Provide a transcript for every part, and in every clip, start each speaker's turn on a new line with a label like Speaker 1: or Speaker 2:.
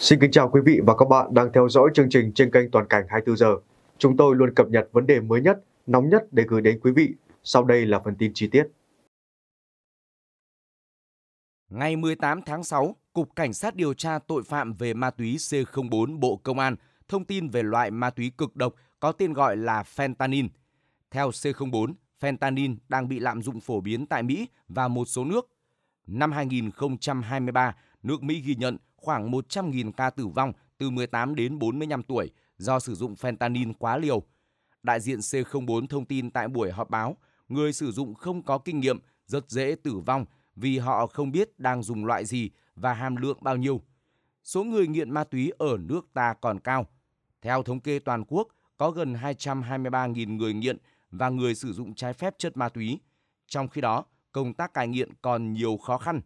Speaker 1: Xin kính chào quý vị và các bạn đang theo dõi chương trình trên kênh Toàn cảnh 24 giờ. Chúng tôi luôn cập nhật vấn đề mới nhất, nóng nhất để gửi đến quý vị. Sau đây là phần tin chi tiết. Ngày 18 tháng 6, Cục Cảnh sát điều tra tội phạm về ma túy C04 Bộ Công an thông tin về loại ma túy cực độc có tên gọi là fentanyl. Theo C04, fentanyl đang bị lạm dụng phổ biến tại Mỹ và một số nước. Năm 2023, nước Mỹ ghi nhận khoảng 100.000 ca tử vong từ 18 đến 45 tuổi do sử dụng fentanyl quá liều. Đại diện C04 thông tin tại buổi họp báo, người sử dụng không có kinh nghiệm rất dễ tử vong vì họ không biết đang dùng loại gì và hàm lượng bao nhiêu. Số người nghiện ma túy ở nước ta còn cao. Theo thống kê toàn quốc, có gần 223.000 người nghiện và người sử dụng trái phép chất ma túy. Trong khi đó, công tác cai nghiện còn nhiều khó khăn.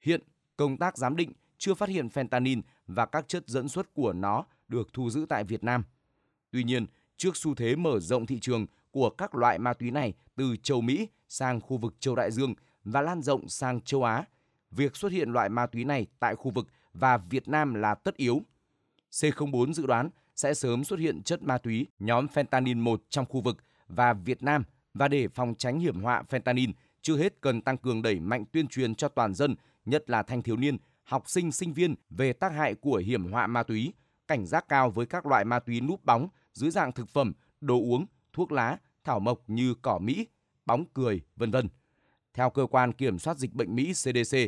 Speaker 1: Hiện, công tác giám định chưa phát hiện fentanyl và các chất dẫn xuất của nó được thu giữ tại Việt Nam. Tuy nhiên, trước xu thế mở rộng thị trường của các loại ma túy này từ châu Mỹ sang khu vực châu Đại Dương và lan rộng sang châu Á, việc xuất hiện loại ma túy này tại khu vực và Việt Nam là tất yếu. C04 dự đoán sẽ sớm xuất hiện chất ma túy nhóm fentanyl 1 trong khu vực và Việt Nam và để phòng tránh hiểm họa fentanyl, chưa hết cần tăng cường đẩy mạnh tuyên truyền cho toàn dân, nhất là thanh thiếu niên học sinh sinh viên về tác hại của hiểm họa ma túy, cảnh giác cao với các loại ma túy núp bóng dưới dạng thực phẩm, đồ uống, thuốc lá, thảo mộc như cỏ Mỹ, bóng cười, vân vân. Theo cơ quan kiểm soát dịch bệnh Mỹ CDC,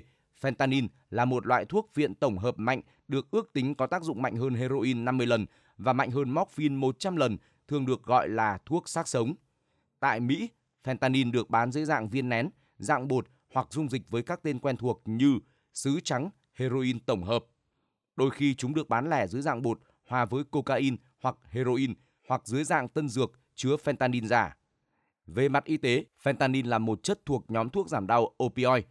Speaker 1: fentanyl là một loại thuốc viện tổng hợp mạnh được ước tính có tác dụng mạnh hơn heroin 50 lần và mạnh hơn morphine 100 lần, thường được gọi là thuốc xác sống. Tại Mỹ, fentanyl được bán dưới dạng viên nén, dạng bột hoặc dung dịch với các tên quen thuộc như sứ trắng, heroin tổng hợp. Đôi khi chúng được bán lẻ dưới dạng bột hòa với cocaine hoặc heroin hoặc dưới dạng tân dược chứa fentanyl giả. Về mặt y tế, fentanyl là một chất thuộc nhóm thuốc giảm đau opioid,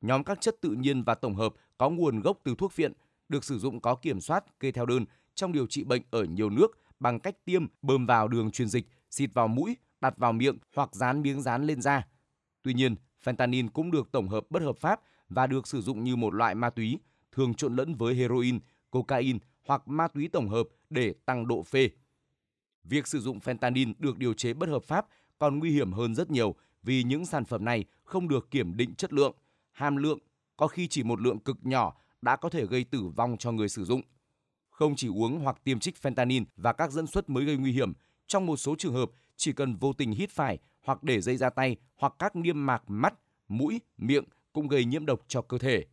Speaker 1: nhóm các chất tự nhiên và tổng hợp có nguồn gốc từ thuốc phiện, được sử dụng có kiểm soát kê theo đơn trong điều trị bệnh ở nhiều nước bằng cách tiêm bơm vào đường truyền dịch, xịt vào mũi, đặt vào miệng hoặc dán miếng dán lên da. Tuy nhiên, fentanyl cũng được tổng hợp bất hợp pháp và được sử dụng như một loại ma túy thường trộn lẫn với heroin, cocaine hoặc ma túy tổng hợp để tăng độ phê. Việc sử dụng fentanyl được điều chế bất hợp pháp còn nguy hiểm hơn rất nhiều vì những sản phẩm này không được kiểm định chất lượng, hàm lượng, có khi chỉ một lượng cực nhỏ đã có thể gây tử vong cho người sử dụng. Không chỉ uống hoặc tiêm trích fentanyl và các dẫn xuất mới gây nguy hiểm, trong một số trường hợp chỉ cần vô tình hít phải hoặc để dây ra tay hoặc các niêm mạc mắt, mũi, miệng cũng gây nhiễm độc cho cơ thể.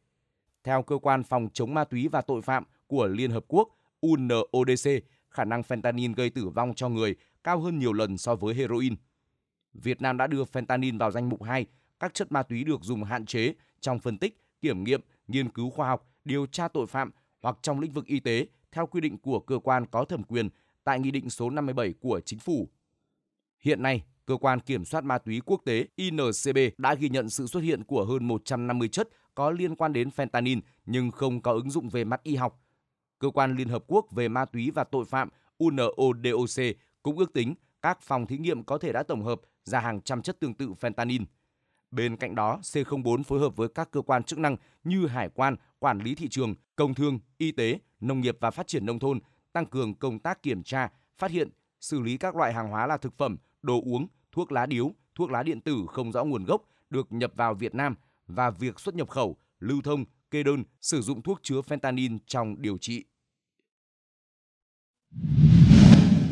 Speaker 1: Theo cơ quan phòng chống ma túy và tội phạm của Liên Hợp Quốc UNODC, khả năng fentanyl gây tử vong cho người cao hơn nhiều lần so với heroin. Việt Nam đã đưa fentanyl vào danh mục 2, các chất ma túy được dùng hạn chế trong phân tích, kiểm nghiệm, nghiên cứu khoa học, điều tra tội phạm hoặc trong lĩnh vực y tế theo quy định của cơ quan có thẩm quyền tại Nghị định số 57 của Chính phủ. Hiện nay, Cơ quan Kiểm soát Ma túy Quốc tế INCB đã ghi nhận sự xuất hiện của hơn 150 chất có liên quan đến fentanyl nhưng không có ứng dụng về mặt y học. Cơ quan Liên Hợp Quốc về ma túy và tội phạm UNODOC cũng ước tính các phòng thí nghiệm có thể đã tổng hợp ra hàng trăm chất tương tự fentanyl. Bên cạnh đó, C04 phối hợp với các cơ quan chức năng như hải quan, quản lý thị trường, công thương, y tế, nông nghiệp và phát triển nông thôn tăng cường công tác kiểm tra, phát hiện, xử lý các loại hàng hóa là thực phẩm, đồ uống, thuốc lá điếu, thuốc lá điện tử không rõ nguồn gốc được nhập vào Việt Nam và việc xuất nhập khẩu, lưu thông, kê đơn sử dụng thuốc chứa fentanyl trong điều trị.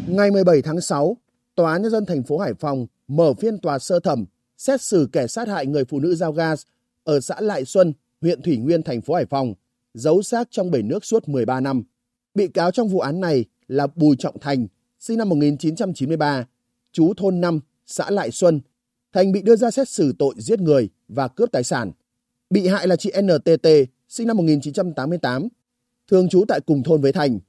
Speaker 2: Ngày 17 tháng 6, Tòa án Nhân dân thành phố Hải Phòng mở phiên tòa sơ thẩm xét xử kẻ sát hại người phụ nữ giao gas ở xã Lại Xuân, huyện Thủy Nguyên, thành phố Hải Phòng, giấu xác trong bể nước suốt 13 năm. Bị cáo trong vụ án này là Bùi Trọng Thành, sinh năm 1993, chú thôn 5, xã Lại Xuân, Thành bị đưa ra xét xử tội giết người và cướp tài sản. Bị hại là chị NTT, sinh năm 1988, thường trú tại cùng thôn với Thành.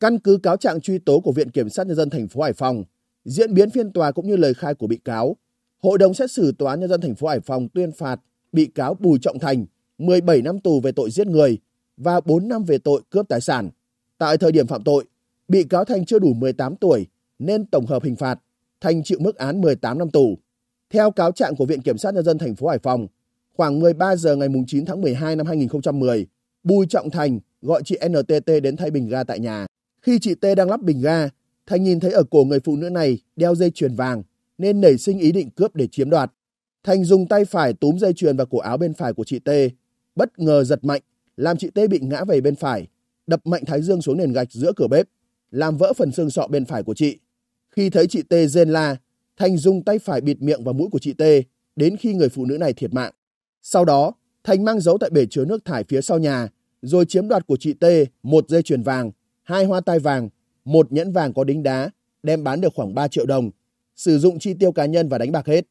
Speaker 2: Căn cứ cáo trạng truy tố của Viện Kiểm sát Nhân dân thành phố Hải Phòng, diễn biến phiên tòa cũng như lời khai của bị cáo, Hội đồng xét xử Tòa án Nhân dân thành phố Hải Phòng tuyên phạt bị cáo Bùi Trọng Thành 17 năm tù về tội giết người và 4 năm về tội cướp tài sản. Tại thời điểm phạm tội, bị cáo Thành chưa đủ 18 tuổi nên tổng hợp hình phạt, Thành chịu mức án 18 năm tù. Theo cáo trạng của Viện Kiểm sát Nhân dân thành phố Hải Phòng, khoảng 13 giờ ngày 9 tháng 12 năm 2010, Bùi Trọng Thành gọi chị NTT đến thay bình ga tại nhà. Khi chị T đang lắp bình ga, Thành nhìn thấy ở cổ người phụ nữ này đeo dây chuyền vàng nên nảy sinh ý định cướp để chiếm đoạt. Thành dùng tay phải túm dây chuyền vào cổ áo bên phải của chị T, bất ngờ giật mạnh, làm chị T bị ngã về bên phải, đập mạnh thái dương xuống nền gạch giữa cửa bếp, làm vỡ phần xương sọ bên phải của chị. Khi thấy chị T rên la, Thành dùng tay phải bịt miệng và mũi của chị T đến khi người phụ nữ này thiệt mạng. Sau đó, Thành mang giấu tại bể chứa nước thải phía sau nhà, rồi chiếm đoạt của chị T một dây chuyền vàng, hai hoa tai vàng, một nhẫn vàng có đính đá, đem bán được khoảng 3 triệu đồng, sử dụng chi tiêu cá nhân và đánh bạc hết.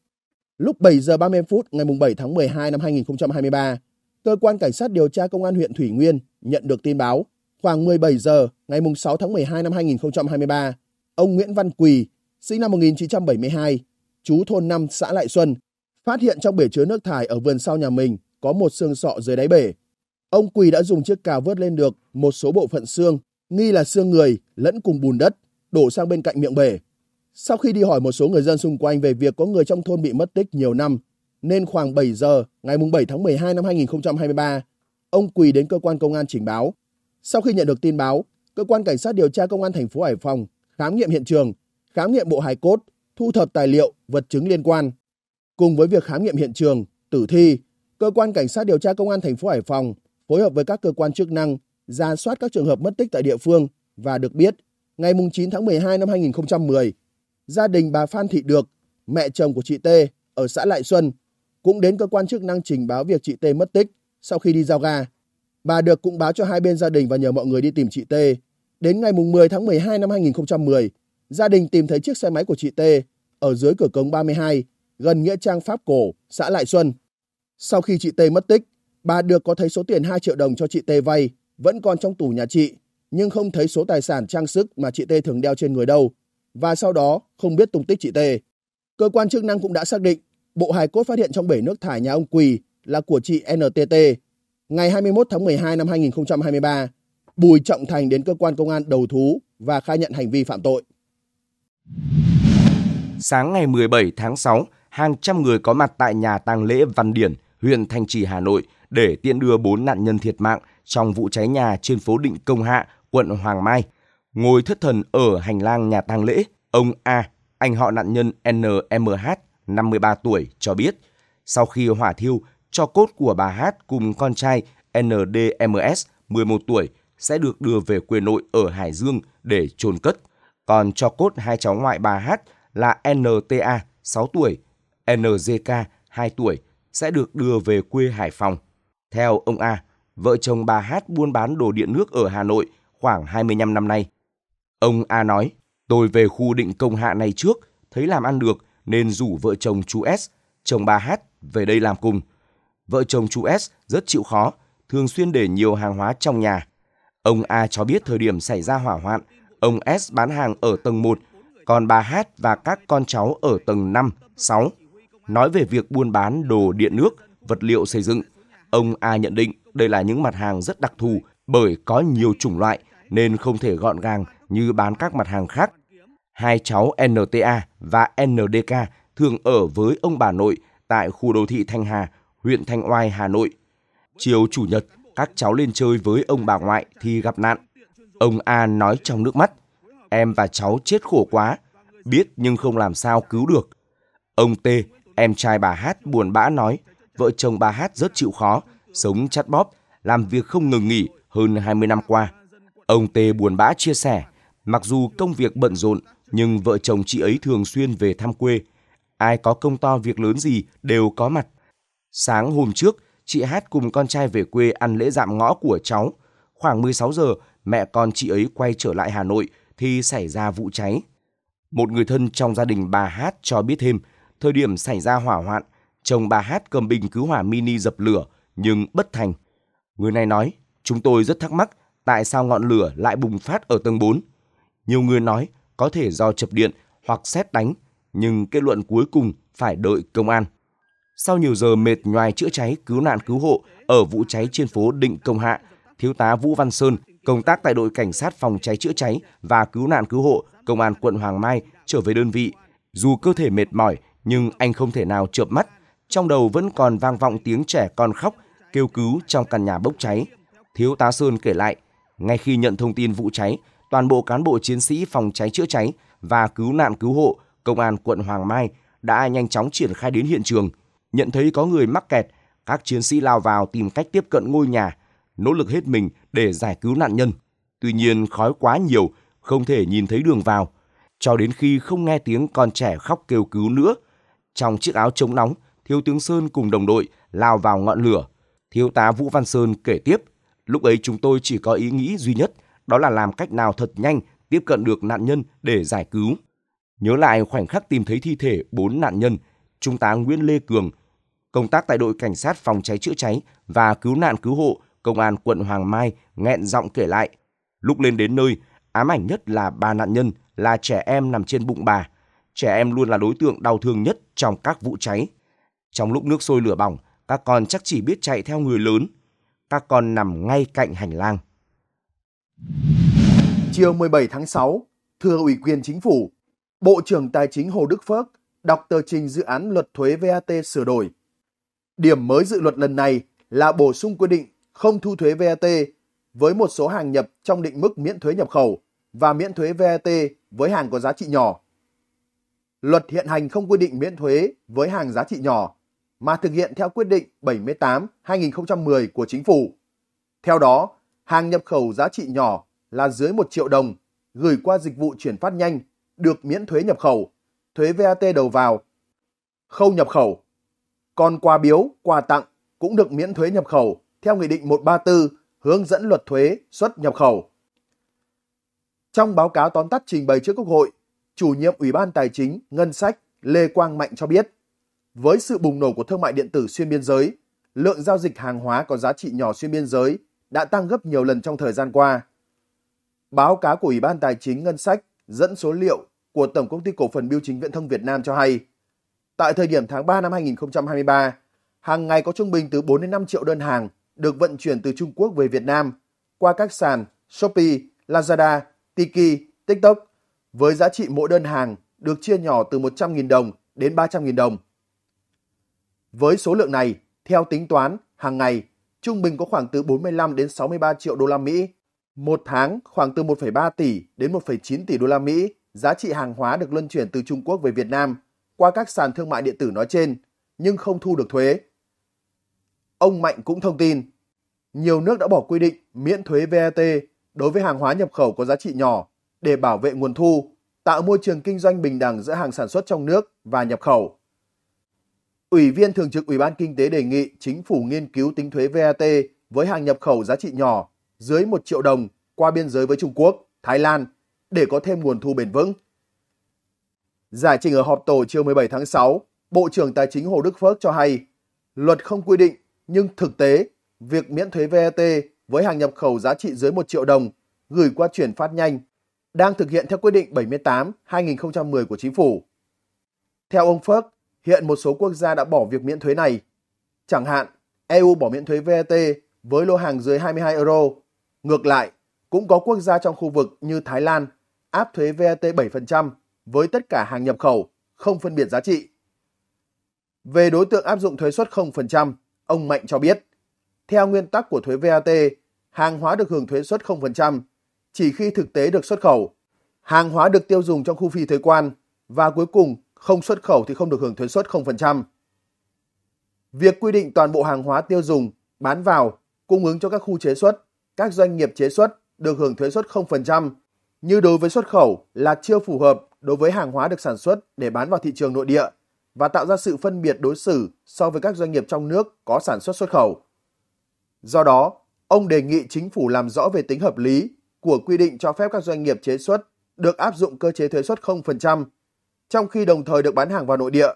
Speaker 2: Lúc 7 giờ 30 phút ngày 7 tháng 12 năm 2023, cơ quan cảnh sát điều tra công an huyện Thủy Nguyên nhận được tin báo khoảng 17 giờ ngày 6 tháng 12 năm 2023, ông Nguyễn Văn Quỳ, sinh năm 1972, chú thôn 5 xã Lại Xuân, phát hiện trong bể chứa nước thải ở vườn sau nhà mình có một xương sọ dưới đáy bể. Ông Quỳ đã dùng chiếc cào vớt lên được một số bộ phận xương, nghi là xương người lẫn cùng bùn đất, đổ sang bên cạnh miệng bể. Sau khi đi hỏi một số người dân xung quanh về việc có người trong thôn bị mất tích nhiều năm, nên khoảng 7 giờ ngày 7 tháng 12 năm 2023, ông Quỳ đến cơ quan công an trình báo. Sau khi nhận được tin báo, cơ quan cảnh sát điều tra công an thành phố Hải Phòng khám nghiệm hiện trường khám nghiệm bộ hài cốt, thu thập tài liệu, vật chứng liên quan. Cùng với việc khám nghiệm hiện trường, tử thi, cơ quan cảnh sát điều tra công an thành phố Hải Phòng phối hợp với các cơ quan chức năng ra soát các trường hợp mất tích tại địa phương và được biết, ngày 9 tháng 12 năm 2010, gia đình bà Phan Thị Được, mẹ chồng của chị T ở xã Lại Xuân, cũng đến cơ quan chức năng trình báo việc chị T mất tích sau khi đi giao gà. Bà Được cũng báo cho hai bên gia đình và nhờ mọi người đi tìm chị T. Đến ngày 10 tháng 12 năm 2010, gia đình tìm thấy chiếc xe máy của chị T ở dưới cửa cống 32, gần Nghĩa Trang Pháp Cổ, xã Lại Xuân. Sau khi chị T mất tích, bà được có thấy số tiền 2 triệu đồng cho chị T vay vẫn còn trong tủ nhà chị, nhưng không thấy số tài sản trang sức mà chị T thường đeo trên người đâu, và sau đó không biết tung tích chị T. Cơ quan chức năng cũng đã xác định bộ hài cốt phát hiện trong bể nước thải nhà ông Quỳ là của chị NTT. Ngày 21 tháng 12 năm 2023, Bùi Trọng Thành đến cơ quan công an đầu thú và khai nhận hành vi phạm tội.
Speaker 1: Sáng ngày 17 tháng 6, hàng trăm người có mặt tại nhà tang lễ Văn Điển, huyện Thanh Trì, Hà Nội để tiễn đưa 4 nạn nhân thiệt mạng trong vụ cháy nhà trên phố Định Công Hạ, quận Hoàng Mai. Ngồi thất thần ở hành lang nhà tang lễ, ông A, anh họ nạn nhân NMH, 53 tuổi, cho biết sau khi hỏa thiêu, cho cốt của bà Hát cùng con trai NDMS, 11 tuổi, sẽ được đưa về quê nội ở Hải Dương để chôn cất còn cho cốt hai cháu ngoại bà Hát là NTA 6 tuổi, NJK 2 tuổi sẽ được đưa về quê Hải Phòng. Theo ông A, vợ chồng bà Hát buôn bán đồ điện nước ở Hà Nội khoảng 25 năm nay. Ông A nói, tôi về khu định công hạ này trước, thấy làm ăn được nên rủ vợ chồng chú S, chồng bà Hát về đây làm cùng. Vợ chồng chú S rất chịu khó, thường xuyên để nhiều hàng hóa trong nhà. Ông A cho biết thời điểm xảy ra hỏa hoạn, Ông S bán hàng ở tầng 1, còn bà H và các con cháu ở tầng 5, 6. Nói về việc buôn bán đồ điện nước, vật liệu xây dựng, ông A nhận định đây là những mặt hàng rất đặc thù bởi có nhiều chủng loại nên không thể gọn gàng như bán các mặt hàng khác. Hai cháu NTA và NDK thường ở với ông bà nội tại khu đô thị Thanh Hà, huyện Thanh Oai, Hà Nội. Chiều chủ nhật, các cháu lên chơi với ông bà ngoại thì gặp nạn. Ông A nói trong nước mắt, em và cháu chết khổ quá, biết nhưng không làm sao cứu được. Ông T, em trai bà Hát buồn bã nói, vợ chồng bà Hát rất chịu khó, sống chắt bóp, làm việc không ngừng nghỉ hơn 20 năm qua. Ông T buồn bã chia sẻ, mặc dù công việc bận rộn, nhưng vợ chồng chị ấy thường xuyên về thăm quê. Ai có công to việc lớn gì đều có mặt. Sáng hôm trước, chị Hát cùng con trai về quê ăn lễ dạm ngõ của cháu. Khoảng 16 giờ, mẹ con chị ấy quay trở lại Hà Nội thì xảy ra vụ cháy. Một người thân trong gia đình bà Hát cho biết thêm, thời điểm xảy ra hỏa hoạn, chồng bà Hát cầm bình cứu hỏa mini dập lửa nhưng bất thành. Người này nói, chúng tôi rất thắc mắc tại sao ngọn lửa lại bùng phát ở tầng 4. Nhiều người nói có thể do chập điện hoặc xét đánh, nhưng kết luận cuối cùng phải đợi công an. Sau nhiều giờ mệt nhoài chữa cháy cứu nạn cứu hộ ở vụ cháy trên phố Định Công Hạ, Thiếu tá Vũ Văn Sơn công tác tại đội cảnh sát phòng cháy chữa cháy và cứu nạn cứu hộ công an quận Hoàng Mai trở về đơn vị. Dù cơ thể mệt mỏi nhưng anh không thể nào chợp mắt, trong đầu vẫn còn vang vọng tiếng trẻ con khóc kêu cứu trong căn nhà bốc cháy. Thiếu tá Sơn kể lại, ngay khi nhận thông tin vụ cháy, toàn bộ cán bộ chiến sĩ phòng cháy chữa cháy và cứu nạn cứu hộ công an quận Hoàng Mai đã nhanh chóng triển khai đến hiện trường. Nhận thấy có người mắc kẹt, các chiến sĩ lao vào tìm cách tiếp cận ngôi nhà nỗ lực hết mình để giải cứu nạn nhân. Tuy nhiên khói quá nhiều, không thể nhìn thấy đường vào. Cho đến khi không nghe tiếng con trẻ khóc kêu cứu nữa, trong chiếc áo chống nóng, Thiếu tướng Sơn cùng đồng đội lao vào ngọn lửa. Thiếu tá Vũ Văn Sơn kể tiếp, lúc ấy chúng tôi chỉ có ý nghĩ duy nhất, đó là làm cách nào thật nhanh tiếp cận được nạn nhân để giải cứu. Nhớ lại khoảnh khắc tìm thấy thi thể bốn nạn nhân, Trung tá Nguyễn Lê Cường, công tác tại đội cảnh sát phòng cháy chữa cháy và cứu nạn cứu hộ công an quận Hoàng Mai nghẹn giọng kể lại. Lúc lên đến nơi, ám ảnh nhất là ba nạn nhân là trẻ em nằm trên bụng bà. Trẻ em luôn là đối tượng đau thương nhất trong các vụ cháy. Trong lúc nước sôi lửa bỏng, các con chắc chỉ biết chạy theo người lớn. Các con nằm ngay cạnh hành lang.
Speaker 2: Chiều 17 tháng 6, thưa Ủy quyền Chính phủ, Bộ trưởng Tài chính Hồ Đức Phước đọc tờ trình dự án luật thuế VAT sửa đổi. Điểm mới dự luật lần này là bổ sung quy định không thu thuế VAT với một số hàng nhập trong định mức miễn thuế nhập khẩu và miễn thuế VAT với hàng có giá trị nhỏ. Luật hiện hành không quy định miễn thuế với hàng giá trị nhỏ mà thực hiện theo quyết định 78/2010 của chính phủ. Theo đó, hàng nhập khẩu giá trị nhỏ là dưới 1 triệu đồng gửi qua dịch vụ chuyển phát nhanh được miễn thuế nhập khẩu, thuế VAT đầu vào, khâu nhập khẩu. Còn quà biếu, quà tặng cũng được miễn thuế nhập khẩu theo Nghị định 134 hướng dẫn luật thuế xuất nhập khẩu. Trong báo cáo tóm tắt trình bày trước Quốc hội, chủ nhiệm Ủy ban Tài chính, Ngân sách Lê Quang Mạnh cho biết, với sự bùng nổ của thương mại điện tử xuyên biên giới, lượng giao dịch hàng hóa có giá trị nhỏ xuyên biên giới đã tăng gấp nhiều lần trong thời gian qua. Báo cáo của Ủy ban Tài chính Ngân sách dẫn số liệu của Tổng công ty Cổ phần biêu chính Viễn thông Việt Nam cho hay, tại thời điểm tháng 3 năm 2023, hàng ngày có trung bình từ 4 đến 5 triệu đơn hàng được vận chuyển từ Trung Quốc về Việt Nam qua các sàn Shopee, Lazada, Tiki, TikTok với giá trị mỗi đơn hàng được chia nhỏ từ 100.000 đồng đến 300.000 đồng. Với số lượng này, theo tính toán, hàng ngày trung bình có khoảng từ 45 đến 63 triệu đô la Mỹ, một tháng khoảng từ 1,3 tỷ đến 1,9 tỷ đô la Mỹ giá trị hàng hóa được luân chuyển từ Trung Quốc về Việt Nam qua các sàn thương mại điện tử nói trên, nhưng không thu được thuế. Ông Mạnh cũng thông tin, nhiều nước đã bỏ quy định miễn thuế VAT đối với hàng hóa nhập khẩu có giá trị nhỏ để bảo vệ nguồn thu, tạo môi trường kinh doanh bình đẳng giữa hàng sản xuất trong nước và nhập khẩu. Ủy viên Thường trực Ủy ban Kinh tế đề nghị chính phủ nghiên cứu tính thuế VAT với hàng nhập khẩu giá trị nhỏ dưới 1 triệu đồng qua biên giới với Trung Quốc, Thái Lan để có thêm nguồn thu bền vững. Giải trình ở họp tổ chiều 17 tháng 6, Bộ trưởng Tài chính Hồ Đức Phước cho hay, luật không quy định nhưng thực tế, việc miễn thuế VAT e với hàng nhập khẩu giá trị dưới 1 triệu đồng gửi qua chuyển phát nhanh đang thực hiện theo quyết định 78-2010 của chính phủ. Theo ông Phước, hiện một số quốc gia đã bỏ việc miễn thuế này. Chẳng hạn, EU bỏ miễn thuế VAT e với lô hàng dưới 22 euro. Ngược lại, cũng có quốc gia trong khu vực như Thái Lan áp thuế VAT e 7% với tất cả hàng nhập khẩu, không phân biệt giá trị. Về đối tượng áp dụng thuế suất 0%, Ông Mạnh cho biết, theo nguyên tắc của thuế VAT, hàng hóa được hưởng thuế suất 0% chỉ khi thực tế được xuất khẩu. Hàng hóa được tiêu dùng trong khu phi thuế quan và cuối cùng không xuất khẩu thì không được hưởng thuế suất 0%. Việc quy định toàn bộ hàng hóa tiêu dùng bán vào cung ứng cho các khu chế xuất, các doanh nghiệp chế xuất được hưởng thuế suất 0% như đối với xuất khẩu là chưa phù hợp đối với hàng hóa được sản xuất để bán vào thị trường nội địa và tạo ra sự phân biệt đối xử so với các doanh nghiệp trong nước có sản xuất xuất khẩu. Do đó, ông đề nghị chính phủ làm rõ về tính hợp lý của quy định cho phép các doanh nghiệp chế xuất được áp dụng cơ chế thuế suất 0%, trong khi đồng thời được bán hàng vào nội địa.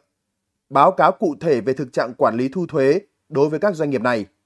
Speaker 2: Báo cáo cụ thể về thực trạng quản lý thu thuế đối với các doanh nghiệp này.